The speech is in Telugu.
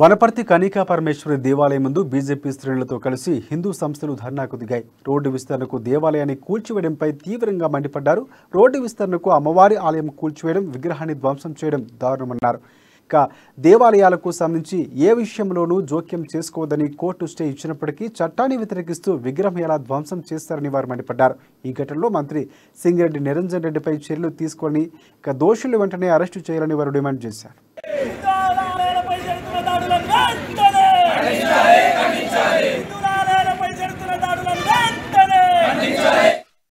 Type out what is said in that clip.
వనపర్తి కనికా పరమేశ్వరి దేవాలయం ముందు బీజేపీ శ్రేణులతో కలిసి హిందూ సంస్థలు ధర్నాకు దిగాయి రోడ్డు విస్తరణకు దేవాలయాన్ని కూల్చివేయడంపై తీవ్రంగా మండిపడ్డారు రోడ్డు విస్తరణకు అమ్మవారి ఆలయం కూల్చివేయడం విగ్రహాన్ని ధ్వంసం చేయడం దారుణమన్నారు ఇక దేవాలయాలకు సంబంధించి ఏ విషయంలోనూ జోక్యం చేసుకోవద్దని కోర్టు స్టే ఇచ్చినప్పటికీ చట్టాన్ని వ్యతిరేకిస్తూ విగ్రహం ఎలా ధ్వంసం చేస్తారని వారు మండిపడ్డారు ఈ ఘటనలో మంత్రి సింగిరెడ్డి నిరంజన్ రెడ్డిపై చర్యలు తీసుకొని ఇక దోషులు వెంటనే అరెస్టు చేయాలని వారు డిమాండ్ చేశారు